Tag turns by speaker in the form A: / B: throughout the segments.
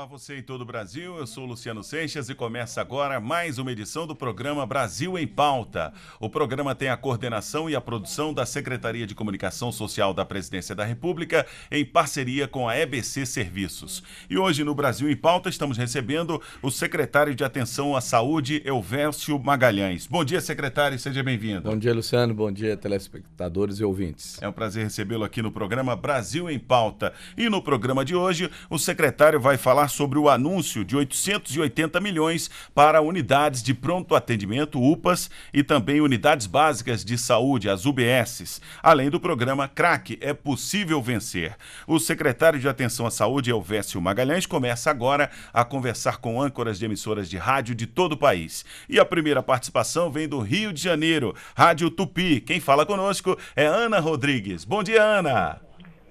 A: Olá, você em todo o Brasil. Eu sou Luciano Seixas e começa agora mais uma edição do programa Brasil em Pauta. O programa tem a coordenação e a produção da Secretaria de Comunicação Social da Presidência da República em parceria com a EBC Serviços. E hoje no Brasil em Pauta estamos recebendo o secretário de Atenção à Saúde, Elvércio Magalhães. Bom dia, secretário, seja bem-vindo. Bom dia, Luciano. Bom dia, telespectadores e ouvintes. É um prazer recebê-lo aqui no programa Brasil em Pauta. E no programa de hoje, o secretário vai falar sobre o anúncio de 880 milhões para unidades de pronto atendimento, UPAs, e também unidades básicas de saúde, as UBSs, além do programa CRAC É Possível Vencer. O secretário de Atenção à Saúde, Elvésio Magalhães, começa agora a conversar com âncoras de emissoras de rádio de todo o país. E a primeira participação vem do Rio de Janeiro, Rádio Tupi. Quem fala conosco é Ana Rodrigues. Bom dia, Ana!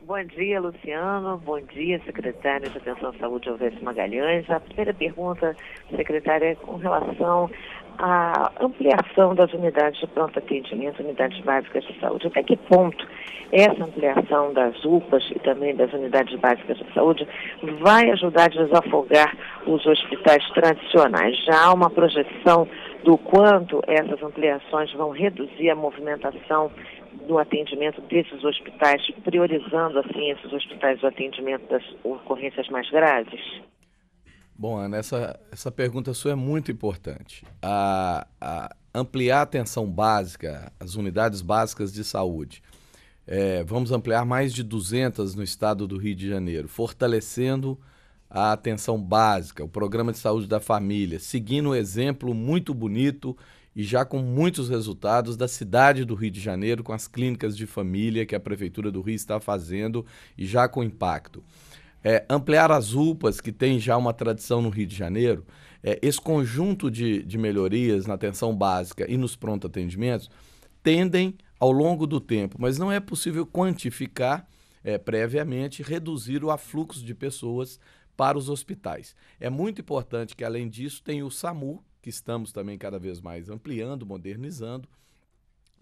B: Bom dia, Luciano. Bom dia, secretário de Atenção à Saúde, Alves Magalhães. A primeira pergunta, secretária, é com relação à ampliação das unidades de pronto atendimento, unidades básicas de saúde. Até que ponto essa ampliação das UPAs e também das unidades básicas de saúde vai ajudar a desafogar os hospitais tradicionais? Já há uma projeção do quanto essas ampliações vão reduzir a movimentação do atendimento desses hospitais, priorizando assim esses hospitais o atendimento das ocorrências mais graves?
C: Bom, Ana, essa, essa pergunta sua é muito importante. A, a ampliar a atenção básica, as unidades básicas de saúde. É, vamos ampliar mais de 200 no estado do Rio de Janeiro, fortalecendo a atenção básica, o programa de saúde da família, seguindo um exemplo muito bonito e já com muitos resultados da cidade do Rio de Janeiro, com as clínicas de família que a Prefeitura do Rio está fazendo e já com impacto. É, ampliar as UPAs, que tem já uma tradição no Rio de Janeiro, é, esse conjunto de, de melhorias na atenção básica e nos pronto atendimentos tendem ao longo do tempo, mas não é possível quantificar é, previamente reduzir o afluxo de pessoas para os hospitais. É muito importante que, além disso, tenha o SAMU, que estamos também cada vez mais ampliando, modernizando,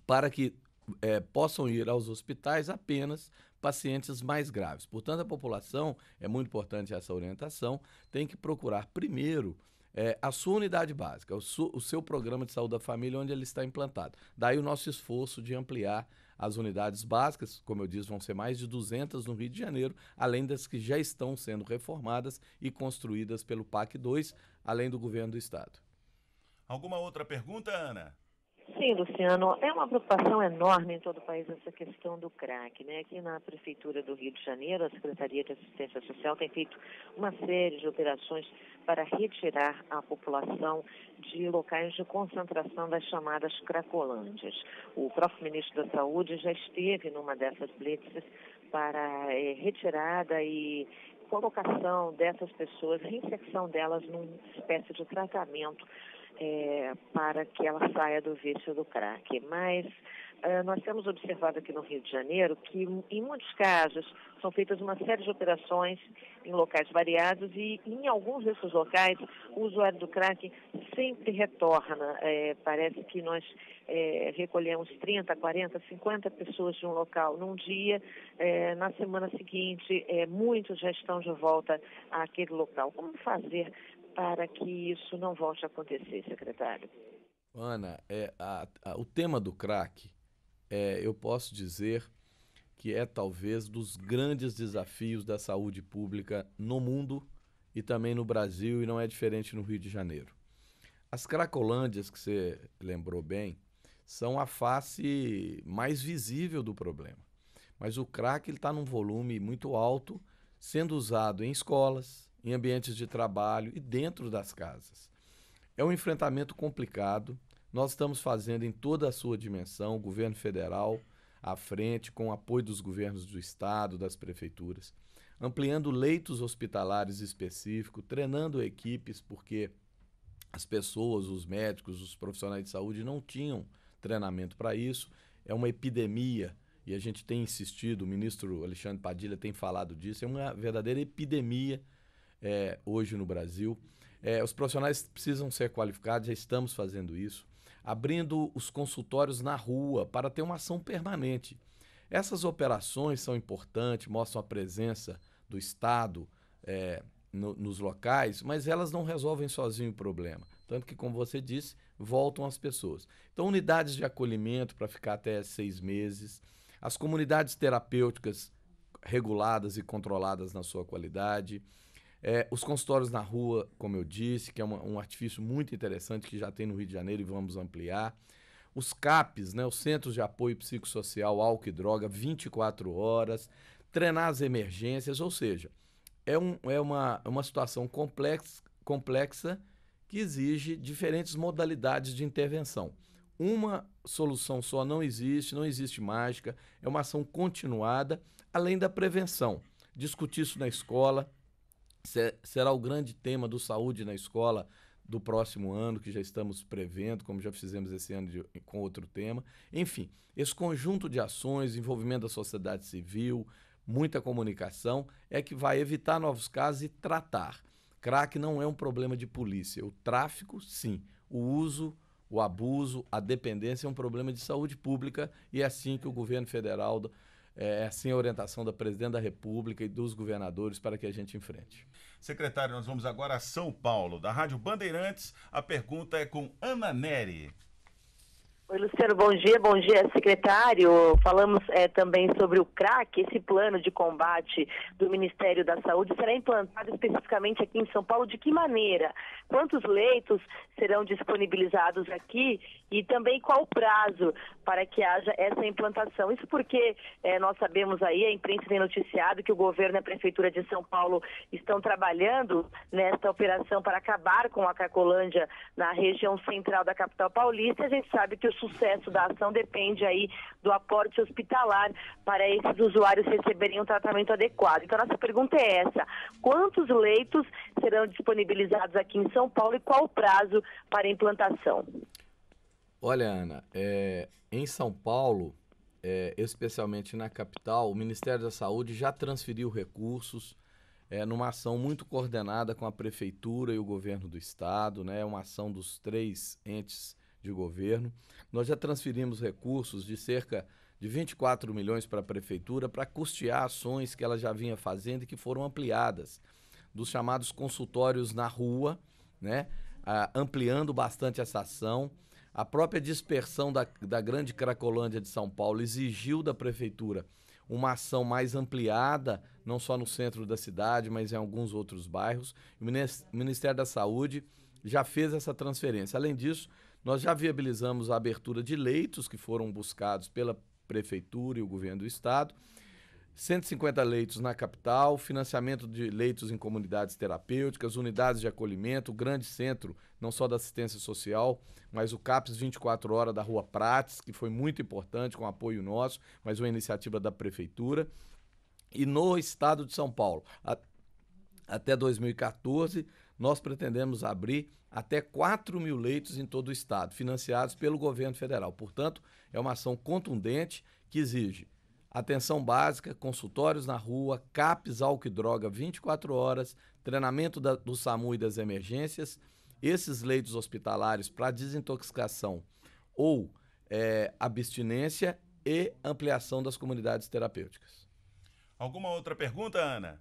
C: para que é, possam ir aos hospitais apenas pacientes mais graves. Portanto, a população, é muito importante essa orientação, tem que procurar primeiro é, a sua unidade básica, o, su, o seu programa de saúde da família onde ele está implantado. Daí o nosso esforço de ampliar as unidades básicas, como eu disse, vão ser mais de 200 no Rio de Janeiro, além das que já estão sendo reformadas e construídas pelo PAC 2, além do governo do estado.
A: Alguma outra pergunta, Ana?
B: Sim, Luciano, é uma preocupação enorme em todo o país essa questão do crack. Né? Aqui na Prefeitura do Rio de Janeiro, a Secretaria de Assistência Social tem feito uma série de operações para retirar a população de locais de concentração das chamadas cracolândias. O próprio ministro da Saúde já esteve numa dessas blitzes para é, retirada e colocação dessas pessoas, reinserção delas numa espécie de tratamento é, para que ela saia do vício do crack. Mas é, nós temos observado aqui no Rio de Janeiro que, em muitos casos, são feitas uma série de operações em locais variados e, em alguns desses locais, o usuário do crack sempre retorna. É, parece que nós é, recolhemos 30, 40, 50 pessoas de um local num dia. É, na semana seguinte, é, muitos já estão de volta àquele local. Como fazer para que isso não volte a acontecer, secretário?
C: Ana, é, a, a, o tema do crack, é, eu posso dizer que é talvez dos grandes desafios da saúde pública no mundo e também no Brasil, e não é diferente no Rio de Janeiro. As cracolândias, que você lembrou bem, são a face mais visível do problema. Mas o crack está num volume muito alto, sendo usado em escolas, em ambientes de trabalho e dentro das casas. É um enfrentamento complicado. Nós estamos fazendo em toda a sua dimensão, o governo federal à frente, com o apoio dos governos do estado, das prefeituras, ampliando leitos hospitalares específicos, treinando equipes, porque as pessoas, os médicos, os profissionais de saúde não tinham treinamento para isso. É uma epidemia e a gente tem insistido, o ministro Alexandre Padilha tem falado disso, é uma verdadeira epidemia é, hoje no Brasil. É, os profissionais precisam ser qualificados, já estamos fazendo isso, abrindo os consultórios na rua para ter uma ação permanente. Essas operações são importantes, mostram a presença do Estado é, no, nos locais, mas elas não resolvem sozinho o problema. Tanto que, como você disse, voltam as pessoas. Então, unidades de acolhimento para ficar até seis meses, as comunidades terapêuticas reguladas e controladas na sua qualidade. É, os consultórios na rua, como eu disse, que é uma, um artifício muito interessante que já tem no Rio de Janeiro e vamos ampliar. Os CAPs, né, os Centros de Apoio Psicossocial, Álcool e Droga, 24 horas. Treinar as emergências, ou seja, é, um, é uma, é uma situação complexa que exige diferentes modalidades de intervenção. Uma solução só não existe, não existe mágica, é uma ação continuada, além da prevenção. Discutir isso na escola, será o grande tema do Saúde na Escola do próximo ano, que já estamos prevendo, como já fizemos esse ano de, com outro tema. Enfim, esse conjunto de ações, envolvimento da sociedade civil, muita comunicação, é que vai evitar novos casos e tratar. Crack não é um problema de polícia. O tráfico, sim. O uso, o abuso, a dependência é um problema de saúde pública e é assim que o governo federal é, é assim a orientação da presidente da República e dos governadores para que a gente enfrente.
A: Secretário, nós vamos agora a São Paulo, da Rádio Bandeirantes. A pergunta é com Ana Neri.
B: Oi, Luciano, bom dia, bom dia, secretário. Falamos é, também sobre o CRAC, esse plano de combate do Ministério da Saúde será implantado especificamente aqui em São Paulo. De que maneira? Quantos leitos serão disponibilizados aqui e também qual o prazo para que haja essa implantação? Isso porque é, nós sabemos aí, a imprensa tem noticiado que o governo e a Prefeitura de São Paulo estão trabalhando nesta operação para acabar com a Cacolândia na região central da capital paulista. A gente sabe que o sucesso da ação depende aí do aporte hospitalar para esses usuários receberem um tratamento adequado. Então, nossa pergunta é essa: quantos leitos serão disponibilizados aqui em São Paulo e qual o prazo para implantação?
C: Olha, Ana, é, em São Paulo, é, especialmente na capital, o Ministério da Saúde já transferiu recursos é, numa ação muito coordenada com a Prefeitura e o Governo do Estado, né? uma ação dos três entes de governo. Nós já transferimos recursos de cerca de 24 milhões para a prefeitura para custear ações que ela já vinha fazendo e que foram ampliadas, dos chamados consultórios na rua, né? Ah, ampliando bastante essa ação. A própria dispersão da, da Grande Cracolândia de São Paulo exigiu da prefeitura uma ação mais ampliada, não só no centro da cidade, mas em alguns outros bairros. O Ministério da Saúde já fez essa transferência. Além disso, nós já viabilizamos a abertura de leitos que foram buscados pela Prefeitura e o governo do Estado. 150 leitos na capital, financiamento de leitos em comunidades terapêuticas, unidades de acolhimento, grande centro, não só da assistência social, mas o CAPS 24 horas da Rua Prates, que foi muito importante com apoio nosso, mas uma iniciativa da prefeitura. E no estado de São Paulo, a, até 2014, nós pretendemos abrir até 4 mil leitos em todo o estado, financiados pelo governo federal. Portanto, é uma ação contundente que exige atenção básica, consultórios na rua, CAPs, álcool e droga 24 horas, treinamento da, do SAMU e das emergências, esses leitos hospitalares para desintoxicação ou é, abstinência e ampliação das comunidades terapêuticas. Alguma outra pergunta, Ana?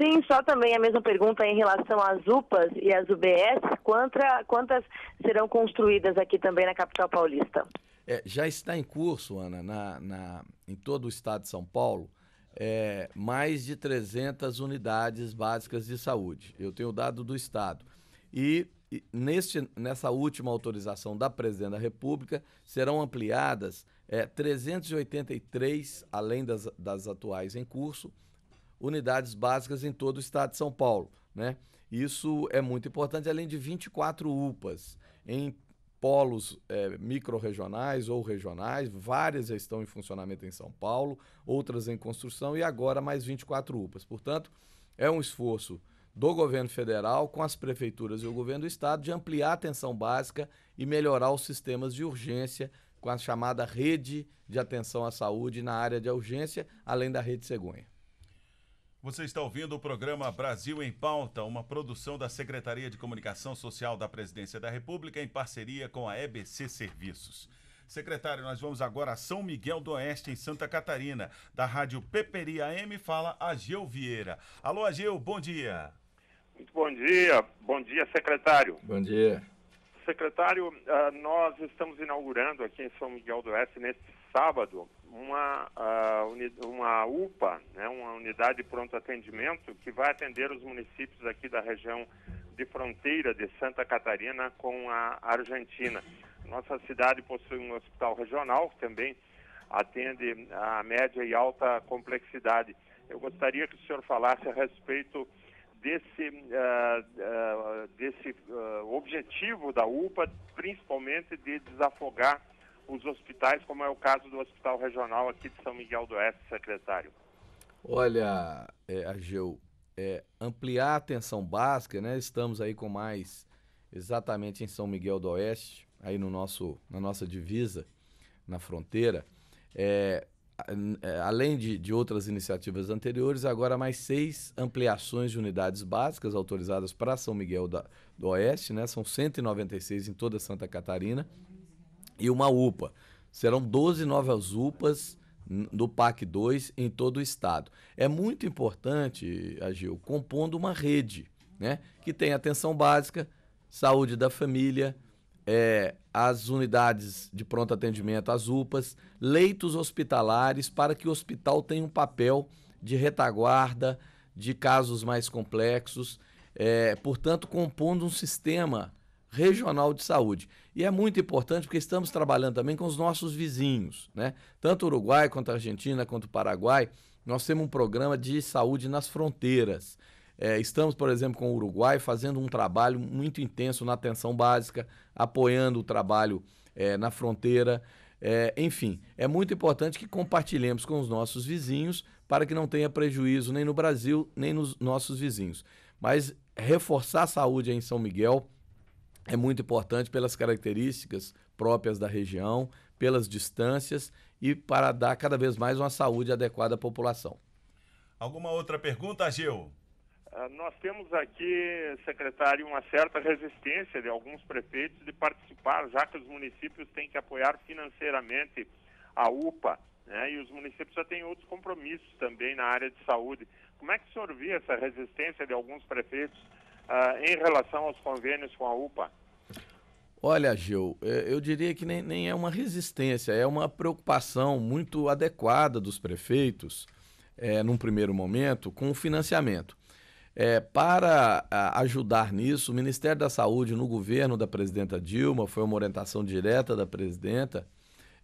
B: Sim, só também a mesma pergunta em relação às UPAs e às UBS, quanta, quantas serão construídas aqui também na capital paulista?
C: É, já está em curso, Ana, na, na, em todo o estado de São Paulo, é, mais de 300 unidades básicas de saúde. Eu tenho o dado do estado. E, e neste, nessa última autorização da Presidenta da República, serão ampliadas é, 383, além das, das atuais em curso, unidades básicas em todo o estado de São Paulo. Né? Isso é muito importante, além de 24 UPAs em polos é, micro-regionais ou regionais, várias já estão em funcionamento em São Paulo, outras em construção e agora mais 24 UPAs. Portanto, é um esforço do governo federal com as prefeituras e o governo do estado de ampliar a atenção básica e melhorar os sistemas de urgência com a chamada rede de atenção à saúde na área de urgência, além da rede cegonha.
A: Você está ouvindo o programa Brasil em Pauta, uma produção da Secretaria de Comunicação Social da Presidência da República em parceria com a EBC Serviços. Secretário, nós vamos agora a São Miguel do Oeste, em Santa Catarina. Da rádio Peperi AM fala Ageu Vieira. Alô, Ageu, bom dia.
D: Muito bom dia. Bom dia, secretário. Bom dia secretário, ah, nós estamos inaugurando aqui em São Miguel do Oeste, neste sábado, uma, ah, uma UPA, né, uma unidade de pronto atendimento, que vai atender os municípios aqui da região de fronteira de Santa Catarina com a Argentina. Nossa cidade possui um hospital regional que também atende a média e alta complexidade. Eu gostaria que o senhor falasse a respeito desse, uh, uh, desse uh, objetivo da UPA, principalmente de desafogar os hospitais, como é o caso do Hospital Regional aqui de São Miguel do Oeste, secretário.
C: Olha, é, Ageu, é, ampliar a atenção básica, né? Estamos aí com mais exatamente em São Miguel do Oeste, aí no nosso, na nossa divisa, na fronteira. É, além de, de outras iniciativas anteriores, agora mais seis ampliações de unidades básicas autorizadas para São Miguel da, do Oeste, né? São 196 em toda Santa Catarina e uma UPA. Serão 12 novas UPAs do PAC 2 em todo o estado. É muito importante, Agil, compondo uma rede, né? Que tem atenção básica, saúde da família, é, as unidades de pronto atendimento, as UPAs, leitos hospitalares, para que o hospital tenha um papel de retaguarda de casos mais complexos, é, portanto, compondo um sistema regional de saúde. E é muito importante porque estamos trabalhando também com os nossos vizinhos, né? tanto o Uruguai quanto a Argentina, quanto o Paraguai. Nós temos um programa de saúde nas fronteiras. É, estamos, por exemplo, com o Uruguai fazendo um trabalho muito intenso na atenção básica, apoiando o trabalho é, na fronteira. É, enfim, é muito importante que compartilhemos com os nossos vizinhos para que não tenha prejuízo nem no Brasil, nem nos nossos vizinhos. Mas reforçar a saúde em São Miguel é muito importante pelas características próprias da região, pelas distâncias e para dar cada vez mais uma saúde adequada à população.
A: Alguma outra pergunta, Gil?
D: Ah, nós temos aqui, secretário, uma certa resistência de alguns prefeitos de participar, já que os municípios têm que apoiar financeiramente a UPA, né? E os municípios já têm outros compromissos também na área de saúde. Como é que o senhor vê essa resistência de alguns prefeitos uh, em relação aos convênios com a UPA?
C: Olha, Gil, é, eu diria que nem, nem é uma resistência, é uma preocupação muito adequada dos prefeitos, é, num primeiro momento, com o financiamento. É, para ajudar nisso, o Ministério da Saúde, no governo da presidenta Dilma, foi uma orientação direta da presidenta,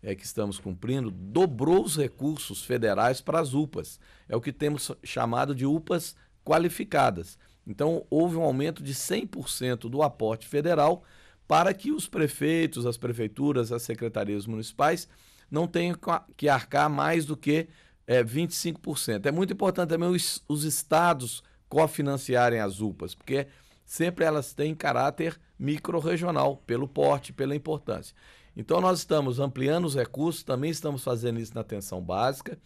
C: é, que estamos cumprindo, dobrou os recursos federais para as UPAs. É o que temos chamado de UPAs qualificadas. Então, houve um aumento de 100% do aporte federal para que os prefeitos, as prefeituras, as secretarias municipais não tenham que arcar mais do que é, 25%. É muito importante também os, os estados cofinanciarem as UPAs, porque sempre elas têm caráter microrregional, pelo porte, pela importância. Então, nós estamos ampliando os recursos, também estamos fazendo isso na atenção básica.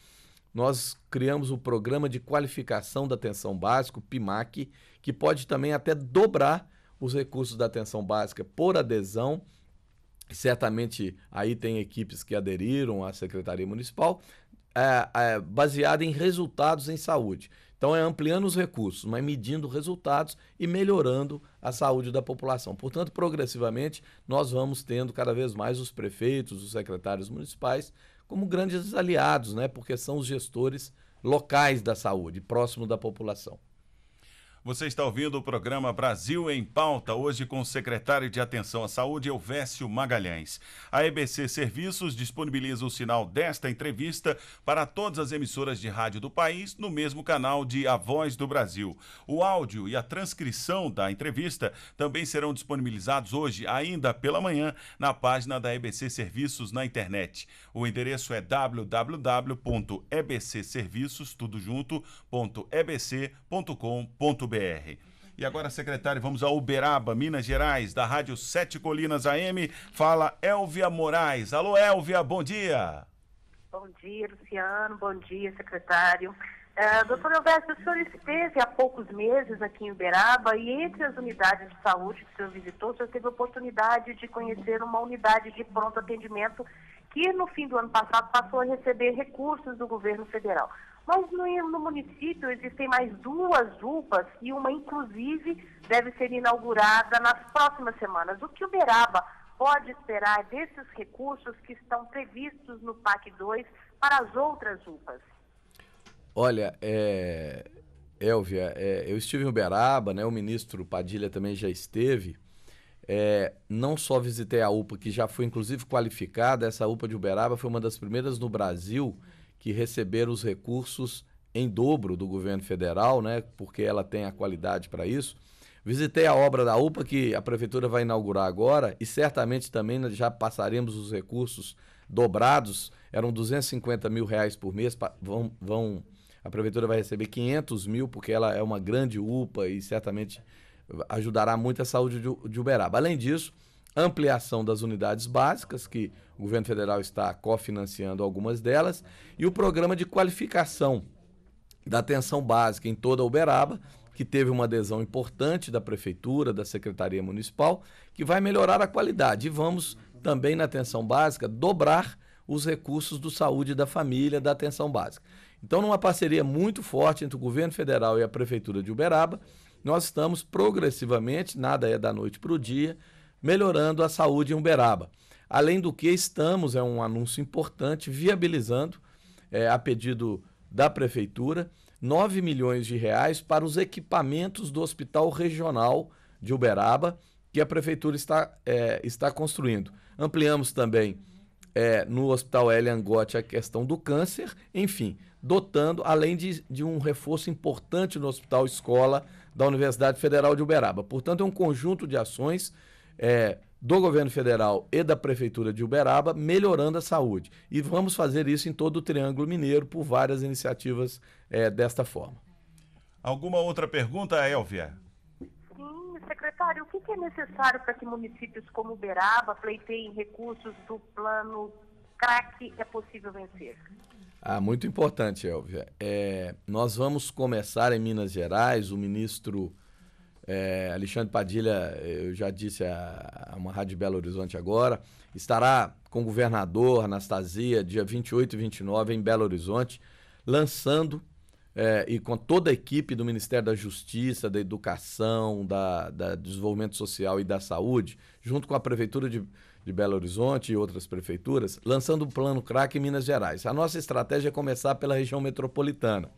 C: Nós criamos o um programa de qualificação da atenção básica, o PIMAC, que pode também até dobrar os recursos da atenção básica por adesão. Certamente aí tem equipes que aderiram à Secretaria Municipal, é, é, baseada em resultados em saúde. Então é ampliando os recursos, mas medindo resultados e melhorando a saúde da população. Portanto, progressivamente, nós vamos tendo cada vez mais os prefeitos, os secretários municipais
A: como grandes
C: aliados, né? porque são os gestores locais da saúde, próximo da população.
A: Você está ouvindo o programa Brasil em Pauta, hoje com o secretário de Atenção à Saúde, Elvésio Magalhães. A EBC Serviços disponibiliza o sinal desta entrevista para todas as emissoras de rádio do país no mesmo canal de A Voz do Brasil. O áudio e a transcrição da entrevista também serão disponibilizados hoje, ainda pela manhã, na página da EBC Serviços na internet. O endereço é www.ebcserviços, e agora, secretário, vamos a Uberaba, Minas Gerais, da Rádio Sete Colinas AM. Fala Elvia Moraes. Alô, Elvia, bom dia.
B: Bom dia, Luciano. Bom dia, secretário. Uh, doutor Alberto, o senhor esteve há poucos meses aqui em Uberaba e entre as unidades de saúde que o senhor visitou, o senhor teve a oportunidade de conhecer uma unidade de pronto atendimento que no fim do ano passado passou a receber recursos do governo federal. Mas no, no município existem mais duas UPAs e uma, inclusive, deve ser inaugurada nas próximas semanas. O que Uberaba pode esperar desses recursos que estão previstos no PAC 2 para as outras UPAs?
C: Olha, é... Elvia, é... eu estive em Uberaba, né? o ministro Padilha também já esteve. É, não só visitei a UPA, que já foi inclusive qualificada, essa UPA de Uberaba foi uma das primeiras no Brasil que receberam os recursos em dobro do governo federal, né, porque ela tem a qualidade para isso. Visitei a obra da UPA que a prefeitura vai inaugurar agora e certamente também já passaremos os recursos dobrados. Eram 250 mil reais por mês, vão, vão a prefeitura vai receber 500 mil porque ela é uma grande UPA e certamente ajudará muito a saúde de Uberaba. Além disso, ampliação das unidades básicas, que o governo federal está cofinanciando algumas delas, e o programa de qualificação da atenção básica em toda Uberaba, que teve uma adesão importante da prefeitura, da secretaria municipal, que vai melhorar a qualidade. E vamos também na atenção básica dobrar os recursos do saúde da família, da atenção básica. Então, numa parceria muito forte entre o governo federal e a prefeitura de Uberaba, nós estamos progressivamente, nada é da noite para o dia, melhorando a saúde em Uberaba. Além do que, estamos, é um anúncio importante, viabilizando, é, a pedido da Prefeitura, 9 milhões de reais para os equipamentos do Hospital Regional de Uberaba, que a Prefeitura está, é, está construindo. Ampliamos também é, no Hospital L. Angotti a questão do câncer, enfim, dotando, além de, de um reforço importante no Hospital Escola da Universidade Federal de Uberaba. Portanto, é um conjunto de ações é, do governo federal e da prefeitura de Uberaba, melhorando a saúde. E vamos fazer isso em todo o Triângulo Mineiro por várias iniciativas é, desta forma. Alguma outra pergunta, Elvia?
E: Sim, secretário, o que é necessário para que municípios como Uberaba pleiteiem recursos do plano CRAC é possível vencer?
C: Ah, muito importante, Elvia. É, nós vamos começar em Minas Gerais, o ministro é, Alexandre Padilha, eh, eu já disse a, a uma rádio Belo Horizonte agora, estará com o governador Anastasia dia 28 e 29 em Belo Horizonte, lançando é, e com toda a equipe do Ministério da Justiça, da Educação, da, da Desenvolvimento Social e da Saúde, junto com a Prefeitura de, de Belo Horizonte e outras prefeituras, lançando o Plano CRAC em Minas Gerais. A nossa estratégia é começar pela região metropolitana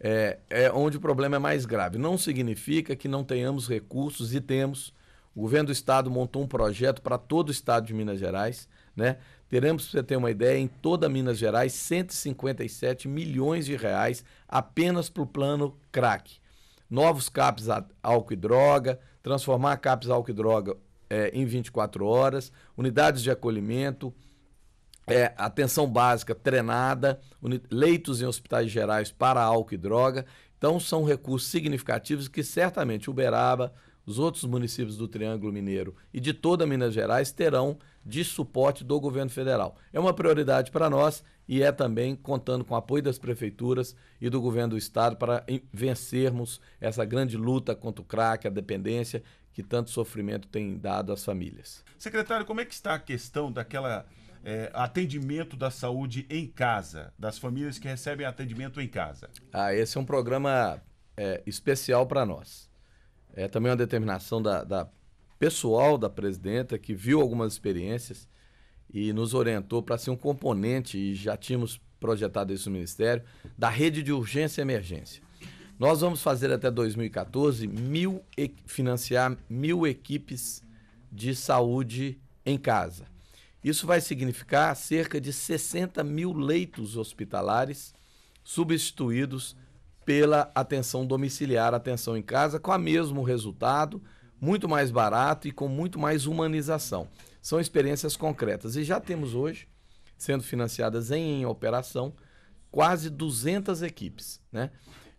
C: é, é onde o problema é mais grave. Não significa que não tenhamos recursos e temos. O governo do estado montou um projeto para todo o estado de Minas Gerais, né? Teremos, para você ter uma ideia, em toda Minas Gerais, 157 milhões de reais apenas para o plano crack. Novos CAPs álcool e droga, transformar CAPs álcool e droga é, em 24 horas, unidades de acolhimento, é, atenção básica treinada, leitos em hospitais gerais para álcool e droga. Então, são recursos significativos que certamente Uberaba, os outros municípios do Triângulo Mineiro e de toda Minas Gerais terão de suporte do governo federal. É uma prioridade para nós e é também contando com o apoio das prefeituras e do governo do estado para vencermos essa grande luta contra o crack, a dependência que tanto sofrimento tem dado às famílias.
A: Secretário, como é que está a questão daquela é, atendimento da saúde em casa, das famílias que recebem atendimento em casa?
C: Ah, esse é um programa é, especial para nós. É também uma determinação da, da pessoal da presidenta que viu algumas experiências e nos orientou para ser um componente, e já tínhamos projetado isso no Ministério, da rede de urgência e emergência. Nós vamos fazer até 2014 mil, financiar mil equipes de saúde em casa. Isso vai significar cerca de 60 mil leitos hospitalares substituídos pela atenção domiciliar, atenção em casa, com o mesmo resultado, muito mais barato e com muito mais humanização. São experiências concretas. E já temos hoje, sendo financiadas em, em operação, quase 200 equipes. Né?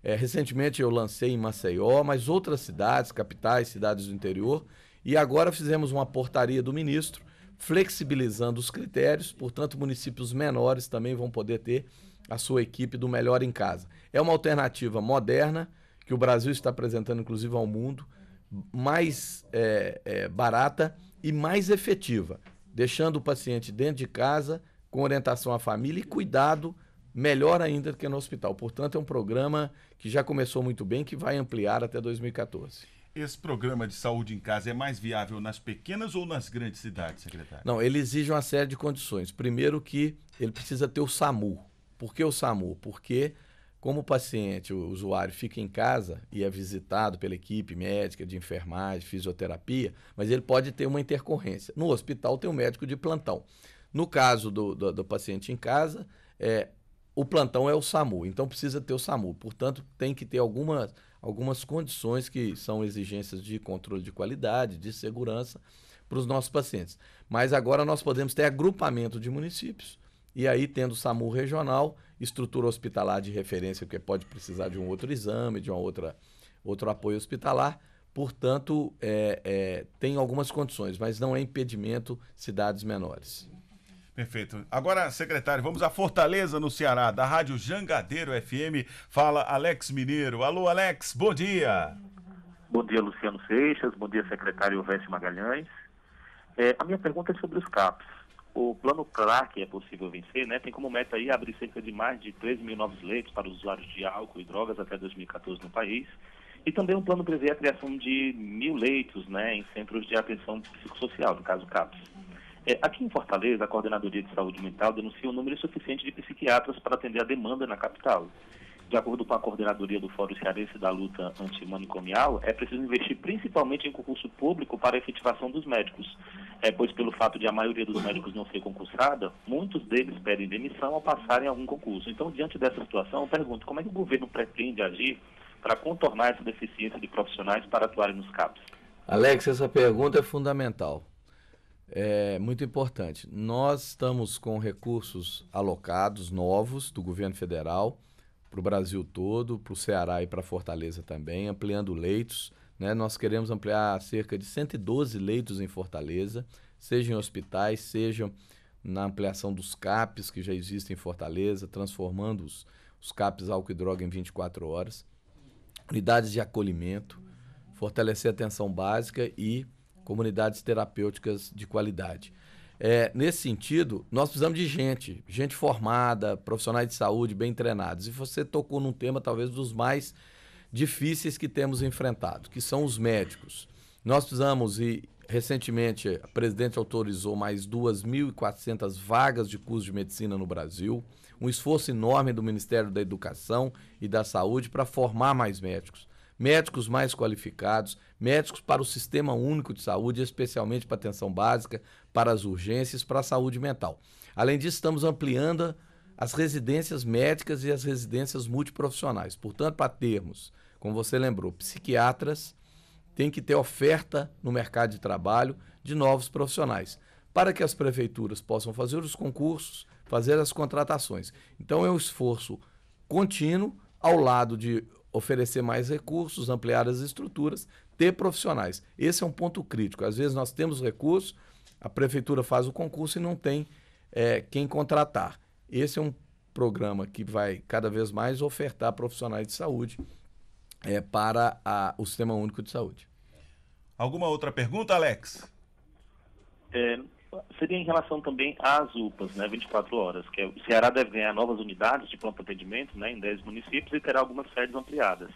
C: É, recentemente eu lancei em Maceió, mas outras cidades, capitais, cidades do interior, e agora fizemos uma portaria do ministro flexibilizando os critérios, portanto, municípios menores também vão poder ter a sua equipe do Melhor em Casa. É uma alternativa moderna que o Brasil está apresentando, inclusive, ao mundo, mais é, é, barata e mais efetiva, deixando o paciente dentro de casa, com orientação à família e cuidado melhor ainda do que no hospital. Portanto, é um programa que já começou muito bem, que vai ampliar até 2014.
A: Esse programa de saúde em casa é mais viável nas pequenas ou nas grandes cidades, secretário? Não,
C: ele exige uma série de condições. Primeiro que ele precisa ter o SAMU. Por que o SAMU? Porque como o paciente, o usuário, fica em casa e é visitado pela equipe médica, de enfermagem, fisioterapia, mas ele pode ter uma intercorrência. No hospital tem um médico de plantão. No caso do, do, do paciente em casa, é, o plantão é o SAMU, então precisa ter o SAMU. Portanto, tem que ter algumas algumas condições que são exigências de controle de qualidade, de segurança para os nossos pacientes. Mas agora nós podemos ter agrupamento de municípios e aí tendo o SAMU regional, estrutura hospitalar de referência, porque pode precisar de um outro exame, de uma outra, outro apoio hospitalar. Portanto, é, é, tem algumas condições, mas não é impedimento cidades menores. Perfeito. Agora,
A: secretário, vamos a Fortaleza, no Ceará, da Rádio Jangadeiro FM. Fala Alex Mineiro. Alô, Alex, bom dia.
F: Bom dia, Luciano Seixas. Bom dia, secretário Veste Magalhães. É, a minha pergunta é sobre os CAPs. O plano CRAC é possível vencer, né? Tem como meta aí abrir cerca de mais de 13 mil novos leitos para usuários de álcool e drogas até 2014 no país. E também o plano prevê a criação de mil leitos, né, em centros de atenção psicossocial, no caso CAPS. É, aqui em Fortaleza, a Coordenadoria de Saúde Mental denuncia um número suficiente de psiquiatras para atender a demanda na capital. De acordo com a coordenadoria do Fórum Cearense da Luta Antimanicomial, é preciso investir principalmente em concurso público para a efetivação dos médicos, é, pois pelo fato de a maioria dos médicos não ser concursada, muitos deles pedem demissão ao passarem algum concurso. Então, diante dessa situação, eu pergunto como é que o governo pretende agir para contornar essa deficiência de profissionais para atuarem nos CAPs?
C: Alex, essa pergunta é fundamental é muito importante. Nós estamos com recursos alocados novos do governo federal para o Brasil todo, para o Ceará e para Fortaleza também, ampliando leitos. Né? Nós queremos ampliar cerca de 112 leitos em Fortaleza, seja em hospitais, seja na ampliação dos CAPs que já existem em Fortaleza, transformando os, os CAPs álcool e droga em 24 horas. Unidades de acolhimento, fortalecer a atenção básica e comunidades terapêuticas de qualidade. É, nesse sentido, nós precisamos de gente, gente formada, profissionais de saúde bem treinados. E você tocou num tema talvez dos mais difíceis que temos enfrentado, que são os médicos. Nós precisamos, e recentemente a presidente autorizou mais 2.400 vagas de curso de medicina no Brasil, um esforço enorme do Ministério da Educação e da Saúde para formar mais médicos médicos mais qualificados, médicos para o Sistema Único de Saúde, especialmente para atenção básica, para as urgências, para a saúde mental. Além disso, estamos ampliando as residências médicas e as residências multiprofissionais. Portanto, para termos, como você lembrou, psiquiatras, tem que ter oferta no mercado de trabalho de novos profissionais, para que as prefeituras possam fazer os concursos, fazer as contratações. Então, é um esforço contínuo ao lado de oferecer mais recursos, ampliar as estruturas, ter profissionais. Esse é um ponto crítico. Às vezes nós temos recursos, a prefeitura faz o concurso e não tem é, quem contratar. Esse é um programa que vai cada vez mais ofertar profissionais de saúde é, para a, o Sistema Único de Saúde. Alguma outra pergunta, Alex?
F: É, seria em relação também às UPAs, né, 24 horas, que é, o Ceará deve ganhar novas unidades de pronto atendimento né, em 10 municípios e terá algumas sedes ampliadas.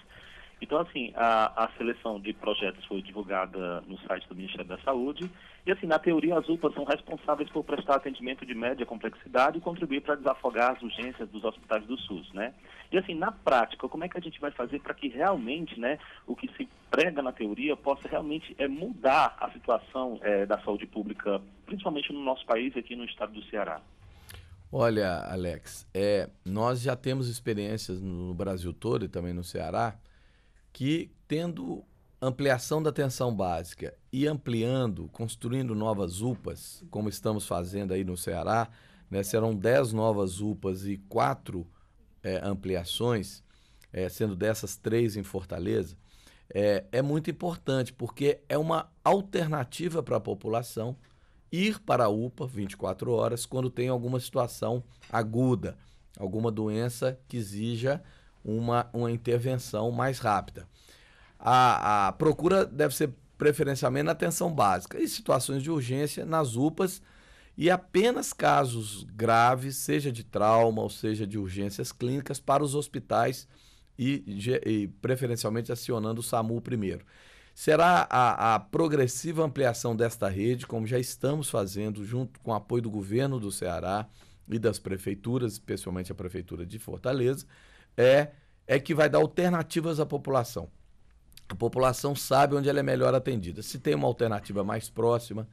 F: Então, assim, a, a seleção de projetos foi divulgada no site do Ministério da Saúde. E, assim, na teoria, as UPAs são responsáveis por prestar atendimento de média complexidade e contribuir para desafogar as urgências dos hospitais do SUS, né? E, assim, na prática, como é que a gente vai fazer para que realmente, né, o que se prega na teoria possa realmente é, mudar a situação é, da saúde pública, principalmente no nosso país e aqui no estado do Ceará?
C: Olha, Alex, é, nós já temos experiências no Brasil todo e também no Ceará que, tendo ampliação da atenção básica e ampliando, construindo novas UPAs, como estamos fazendo aí no Ceará, né, serão 10 novas UPAs e 4 é, eh, ampliações, é, sendo dessas três em Fortaleza, é, é muito importante, porque é uma alternativa para a população ir para a UPA 24 horas quando tem alguma situação aguda, alguma doença que exija uma, uma intervenção mais rápida. A, a procura deve ser preferencialmente na atenção básica e situações de urgência nas UPAs e apenas casos graves, seja de trauma ou seja de urgências clínicas, para os hospitais e, e preferencialmente acionando o SAMU primeiro. Será a, a, progressiva ampliação desta rede, como já estamos fazendo, junto com o apoio do governo do Ceará e das prefeituras, especialmente a Prefeitura de Fortaleza, é, é que vai dar alternativas à população. A população sabe onde ela é melhor atendida. Se tem uma alternativa mais próxima,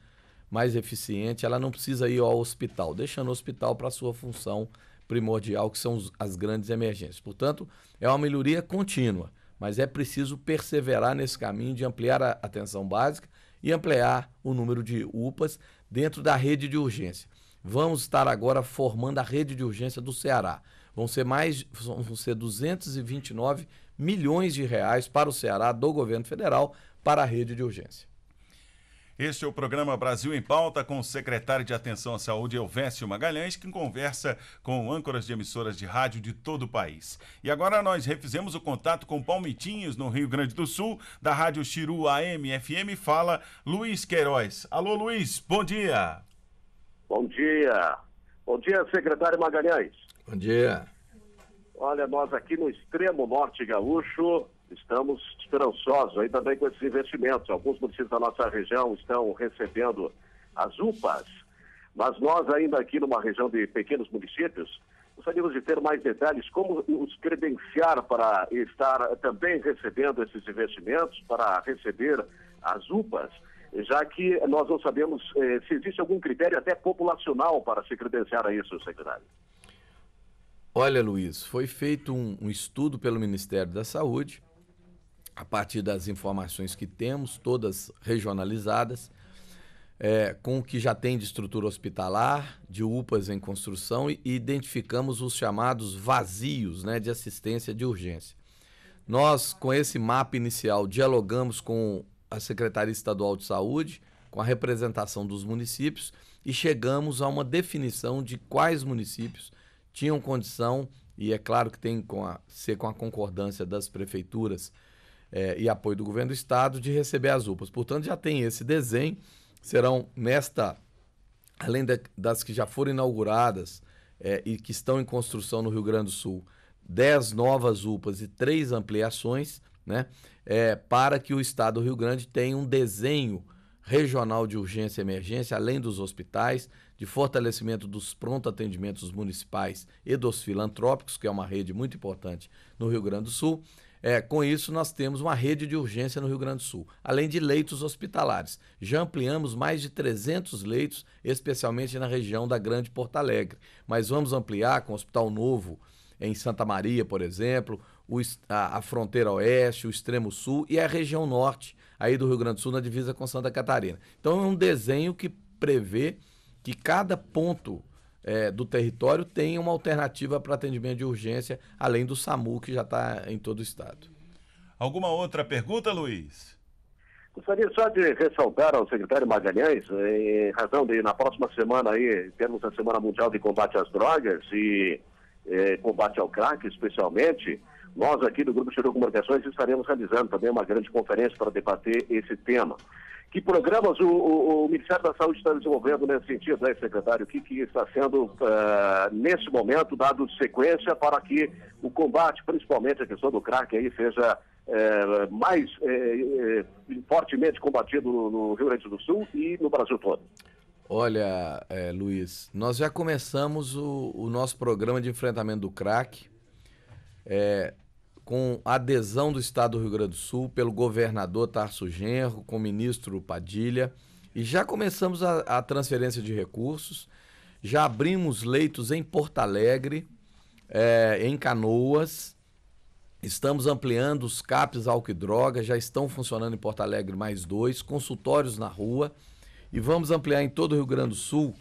C: mais eficiente, ela não precisa ir ao hospital, deixando o hospital para a sua função primordial, que são as grandes emergências. Portanto, é uma melhoria contínua, mas é preciso perseverar nesse caminho de ampliar a atenção básica e ampliar o número de UPAs dentro da rede de urgência. Vamos estar agora formando a rede de urgência do Ceará. Vão ser mais, vão ser 229 milhões de reais para o Ceará do governo federal para a rede de urgência.
A: Este é o programa Brasil em Pauta com o secretário de Atenção à Saúde, Elvésio Magalhães, que conversa com âncoras de emissoras de rádio de todo o país. E agora nós refizemos o contato com Palmitinhos, no Rio Grande do Sul, da Rádio Chiru AM FM, fala Luiz Queiroz. Alô, Luiz, bom dia. Bom dia. Bom dia, secretário Magalhães.
C: Bom dia.
G: Olha, nós aqui no extremo norte gaúcho estamos esperançosos aí também com esses investimentos. Alguns municípios da nossa região estão recebendo as UPAs, mas nós ainda aqui numa região de pequenos municípios gostaríamos de ter mais detalhes como os credenciar para estar também recebendo esses investimentos, para receber as UPAs, já que nós não sabemos eh, se existe algum critério até populacional para se credenciar a isso, secretário.
C: Olha, Luiz, foi feito um, um estudo pelo Ministério da Saúde, a partir das informações que temos, todas regionalizadas, é, com o que já tem de estrutura hospitalar, de UPAs em construção e identificamos os chamados vazios né, de assistência de urgência. Nós, com esse mapa inicial, dialogamos com a Secretaria Estadual de Saúde, com a representação dos municípios e chegamos a uma definição de quais municípios tinham condição, e é claro que tem com a, ser com a concordância das prefeituras é, e apoio do governo do estado, de receber as UPAs. Portanto, já tem esse desenho, serão nesta, além de, das que já foram inauguradas é, e que estão em construção no Rio Grande do Sul, 10 novas UPAs e três ampliações, né, é, para que o estado do Rio Grande tenha um desenho regional de urgência e emergência, além dos hospitais, de fortalecimento dos pronto atendimentos municipais e dos filantrópicos, que é uma rede muito importante no Rio Grande do Sul. É, com isso, nós temos uma rede de urgência no Rio Grande do Sul, além de leitos hospitalares. Já ampliamos mais de 300 leitos, especialmente na região da Grande Porto Alegre. Mas vamos ampliar com o Hospital Novo em Santa Maria, por exemplo, o, a, a fronteira oeste, o extremo sul e a região norte aí do Rio Grande do Sul, na divisa com Santa Catarina. Então, é um desenho que prevê que cada ponto é, do território tenha uma alternativa para atendimento de urgência, além do SAMU, que já está em todo o estado.
A: Alguma outra pergunta, Luiz? Gostaria só de ressaltar ao secretário Magalhães, em é,
G: razão de na próxima semana aí termos a Semana Mundial de Combate às Drogas e eh, combate ao crack, especialmente, nós aqui do Grupo Chirurgo Comunicações estaremos realizando também uma grande conferência para debater esse tema. Que programas o, o, o, Ministério da Saúde está desenvolvendo nesse sentido, né, secretário? O que, que está sendo, uh, nesse momento, dado sequência para que o combate, principalmente a questão do crack, aí, seja uh, mais uh, fortemente combatido no Rio Grande do Sul e no Brasil todo?
C: Olha, é, Luiz, nós já começamos o, o, nosso programa de enfrentamento do crack. É, com adesão do Estado do Rio Grande do Sul, pelo governador Tarso Genro, com o ministro Padilha, e já começamos a, a transferência de recursos, já abrimos leitos em Porto Alegre, é, em Canoas, estamos ampliando os CAPs álcool e droga, já estão funcionando em Porto Alegre mais dois, consultórios na rua, e vamos ampliar em todo o Rio Grande do Sul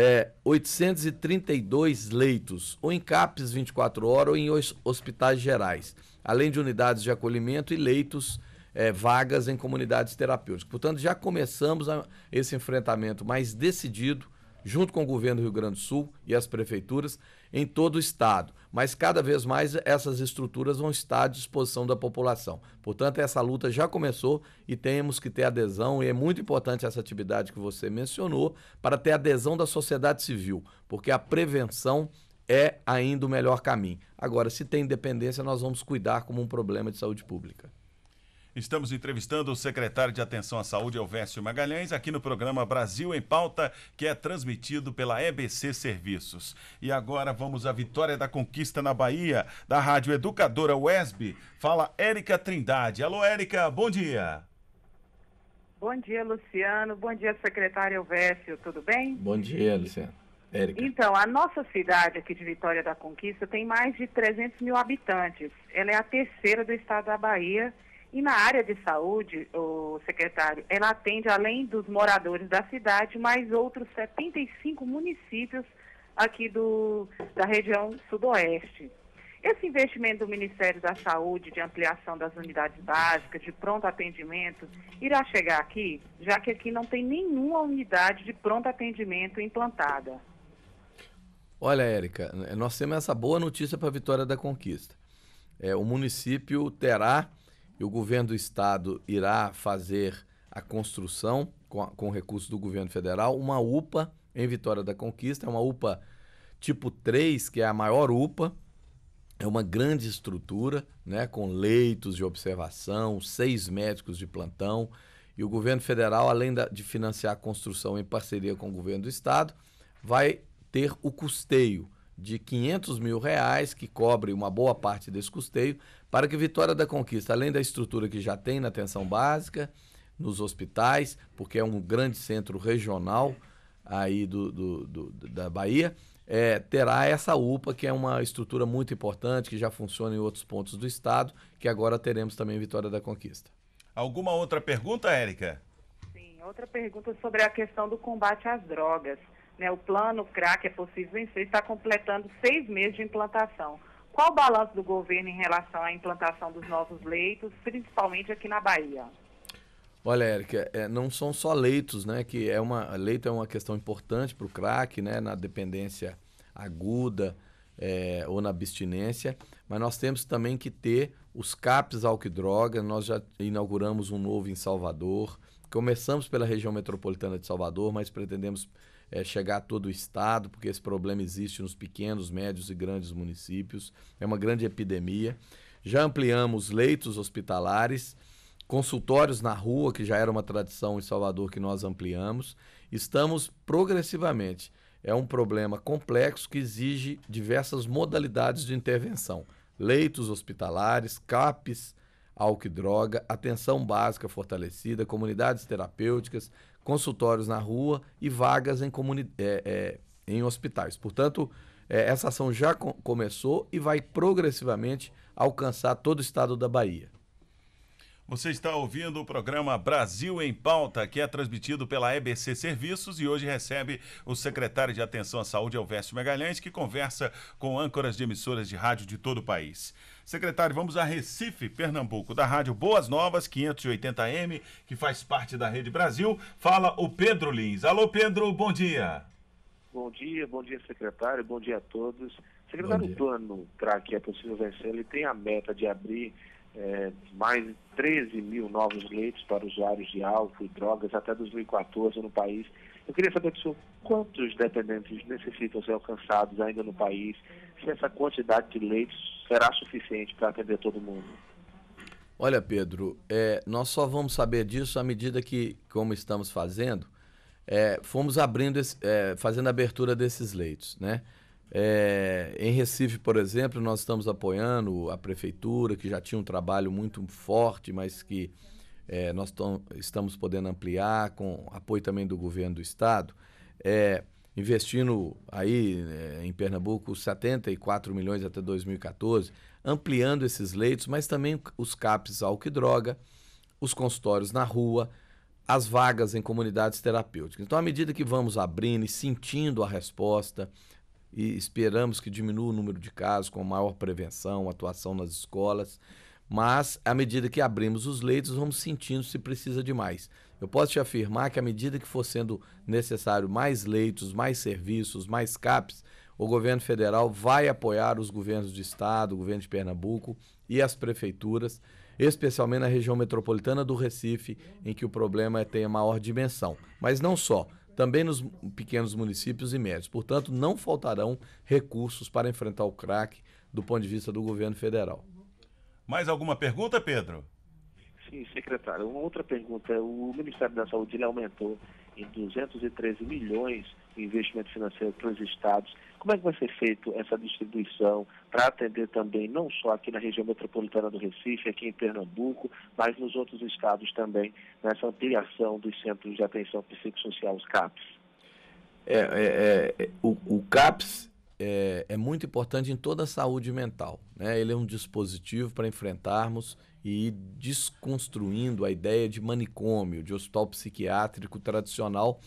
C: é, 832 leitos, ou em CAPES 24 horas ou em hospitais gerais, além de unidades de acolhimento e leitos é, vagas em comunidades terapêuticas. Portanto, já começamos a, esse enfrentamento mais decidido, junto com o governo do Rio Grande do Sul e as prefeituras, em todo o estado mas cada vez mais essas estruturas vão estar à disposição da população. Portanto, essa luta já começou e temos que ter adesão, e é muito importante essa atividade que você mencionou, para ter adesão da sociedade civil, porque a prevenção é ainda o melhor caminho. Agora, se tem dependência, nós vamos cuidar como um problema de saúde pública.
A: Estamos entrevistando o secretário de Atenção à Saúde, Elvésio Magalhães, aqui no programa Brasil em Pauta, que é transmitido pela EBC Serviços. E agora vamos à vitória da conquista na Bahia, da Rádio Educadora UESB. Fala Érica Trindade. Alô, Érica, bom dia.
E: Bom dia, Luciano. Bom dia, secretário Elvésio. Tudo bem? Bom
C: dia, Luciano. Érica.
E: Então, a nossa cidade aqui de Vitória da Conquista tem mais de 300 mil habitantes. Ela é a terceira do estado da Bahia e na área de saúde, o secretário, ela atende além dos moradores da cidade, mais outros 75 municípios aqui do, da região sudoeste. Esse investimento do Ministério da Saúde de ampliação das unidades básicas, de pronto atendimento, irá chegar aqui, já que aqui não tem nenhuma unidade de pronto atendimento implantada.
C: Olha, Érica, nós temos essa boa notícia para a vitória da conquista. É, o município terá e o governo do estado irá fazer a construção, com, recursos com do governo federal, uma UPA em Vitória da Conquista. É uma UPA tipo 3, que é a maior UPA. É uma grande estrutura, né, com leitos de observação, seis médicos de plantão. E o governo federal, além da, de financiar a construção em parceria com o governo do estado, vai ter o custeio de 500 mil reais, que cobre uma boa parte desse custeio, para que Vitória da Conquista, além da estrutura que já tem na atenção básica, nos hospitais, porque é um grande centro regional aí do, do, do da Bahia, é, terá essa UPA, que é uma estrutura muito importante, que já funciona em outros pontos do estado, que agora teremos também Vitória da Conquista.
A: Alguma outra
C: pergunta, Érica?
E: Sim, outra pergunta sobre a questão do combate às drogas. Né, o plano CRAC é possível vencer está completando seis meses de implantação. Qual o balanço do governo em relação à implantação dos novos leitos, principalmente aqui na Bahia?
C: Olha, Érica, é, não são só leitos, né? Que é uma leito é uma questão importante para o crack, né? Na dependência aguda é, ou na abstinência, mas nós temos também que ter os CAPs alquidroga. Nós já inauguramos um novo em Salvador. Começamos pela região metropolitana de Salvador, mas pretendemos é, chegar a todo o estado, porque esse problema existe nos pequenos, médios e grandes municípios. É uma grande epidemia. Já ampliamos leitos hospitalares, consultórios na rua, que já era uma tradição em Salvador que nós ampliamos. Estamos progressivamente. É um problema complexo que exige diversas modalidades de intervenção: leitos hospitalares, CAPs, álcool e droga, atenção básica fortalecida, comunidades terapêuticas, consultórios na rua e vagas em, é, é, em hospitais. Portanto, é, essa ação já com começou e vai progressivamente alcançar todo o estado da Bahia.
A: Você está ouvindo o programa Brasil em Pauta, que é transmitido pela EBC Serviços e hoje recebe o secretário de Atenção à Saúde, Alvésio Magalhães, que conversa com âncoras de emissoras de rádio de todo o país. Secretário, vamos a Recife, Pernambuco, da Rádio Boas Novas, 580M, que faz parte da Rede Brasil. Fala o Pedro Lins. Alô, Pedro, bom dia.
F: Bom dia, bom dia, secretário, bom dia a todos. Secretário, o plano CRAC é possível vencer, ele tem a meta de abrir é, mais 13 mil novos leitos para usuários de álcool e drogas até 2014 no país. Eu queria saber do senhor quantos dependentes necessitam ser alcançados ainda no país, se essa quantidade de leitos será suficiente para atender todo mundo.
C: Olha, Pedro, é, nós só vamos saber disso à medida que, como estamos fazendo, é, fomos abrindo, esse, é, fazendo a abertura desses leitos, né? É, em Recife, por exemplo, nós estamos apoiando a prefeitura, que já tinha um trabalho muito forte, mas que é, nós estamos podendo ampliar com apoio também do governo do estado, é, investindo aí é, em Pernambuco 74 milhões até 2014, ampliando esses leitos, mas também os CAPs álcool e droga, os consultórios na rua, as vagas em comunidades terapêuticas. Então, à medida que vamos abrindo e sentindo a resposta, e esperamos que diminua o número de casos com maior prevenção, atuação nas escolas, mas à medida que abrimos os leitos, vamos sentindo se precisa de mais. Eu posso te afirmar que à medida que for sendo necessário mais leitos, mais serviços, mais CAPs, o governo federal vai apoiar os governos de estado, o governo de Pernambuco e as prefeituras, especialmente na região metropolitana do Recife, em que o problema tem a maior dimensão. Mas não só, também nos pequenos municípios e médios. Portanto, não faltarão recursos para enfrentar o crack do ponto de vista do governo federal.
A: Mais alguma pergunta, Pedro?
F: Sim, secretário. Uma outra pergunta. O Ministério da Saúde ele aumentou em 213 milhões o investimento financeiro para os estados. Como é que vai ser feito essa distribuição para atender também, não só aqui na região metropolitana do Recife, aqui em Pernambuco, mas nos outros estados também, nessa ampliação dos centros de atenção psicossocial, os CAPs?
C: É, é, é o, o CAPS é, é, muito importante em toda a saúde mental. Né? Ele é um dispositivo para enfrentarmos e ir desconstruindo a ideia de manicômio, de hospital psiquiátrico tradicional,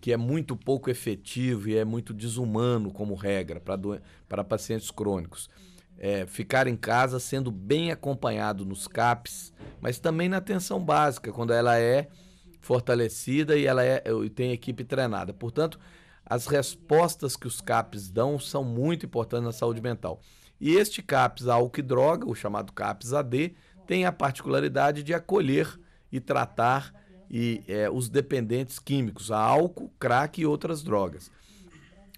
C: que é muito pouco efetivo e é muito desumano como regra para, do... para pacientes crônicos. É, ficar em casa sendo bem acompanhado nos CAPs, mas também na atenção básica, quando ela é fortalecida e ela é, tem equipe treinada. Portanto, as respostas que os CAPs dão são muito importantes na saúde mental. E este CAPS álcool-droga, o chamado CAPS AD, tem a particularidade de acolher e tratar e, é, os dependentes químicos, a álcool, crack e outras drogas.